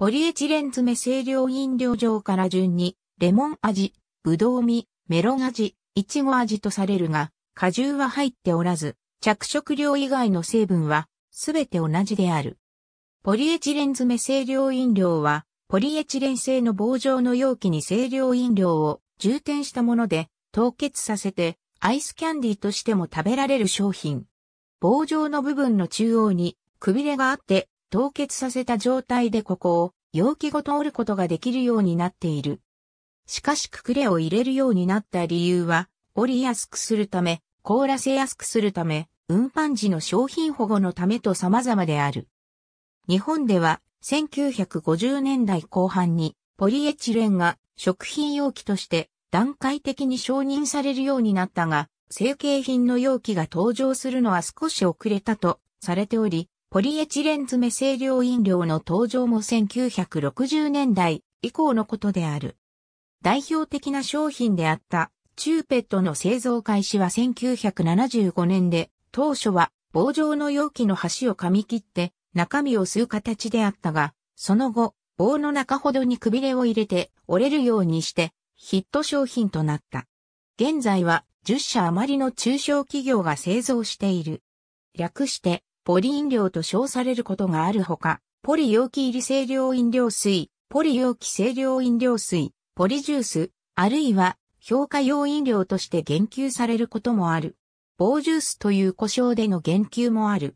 ポリエチレン詰め清涼飲料場から順に、レモン味、ぶどう味、メロン味、いちご味とされるが、果汁は入っておらず、着色料以外の成分は、すべて同じである。ポリエチレン詰め清涼飲料は、ポリエチレン製の棒状の容器に清涼飲料を充填したもので、凍結させて、アイスキャンディーとしても食べられる商品。棒状の部分の中央に、くびれがあって、凍結させた状態でここを容器ごと折ることができるようになっている。しかしくくれを入れるようになった理由は、折りやすくするため、凍らせやすくするため、運搬時の商品保護のためと様々である。日本では、1950年代後半に、ポリエチレンが食品容器として段階的に承認されるようになったが、成形品の容器が登場するのは少し遅れたとされており、ポリエチレン詰め清涼飲料の登場も1960年代以降のことである。代表的な商品であったチューペットの製造開始は1975年で、当初は棒状の容器の端を噛み切って中身を吸う形であったが、その後、棒の中ほどにくびれを入れて折れるようにしてヒット商品となった。現在は10社余りの中小企業が製造している。略してポリ飲料と称されることがあるほか、ポリ容器入り清涼飲料水、ポリ容器清涼飲料水、ポリジュース、あるいは評価用飲料として言及されることもある。棒ジュースという呼称での言及もある。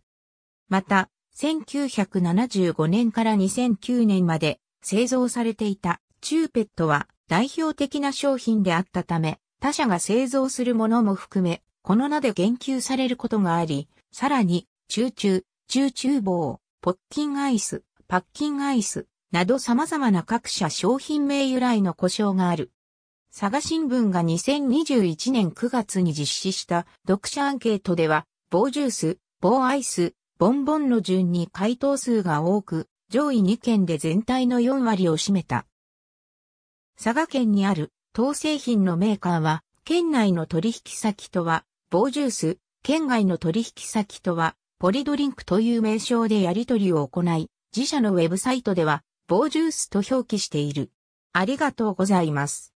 また、1975年から2009年まで製造されていたチューペットは代表的な商品であったため、他社が製造するものも含め、この名で言及されることがあり、さらに中中、中中棒、ポッキンアイス、パッキンアイス、など様々な各社商品名由来の故障がある。佐賀新聞が2021年9月に実施した読者アンケートでは、棒ジュース、棒アイス、ボンボンの順に回答数が多く、上位2件で全体の4割を占めた。佐賀県にある当製品のメーカーは、県内の取引先とは、棒ジュース、県外の取引先とは、ポリドリンクという名称でやり取りを行い、自社のウェブサイトでは、棒ジュースと表記している。ありがとうございます。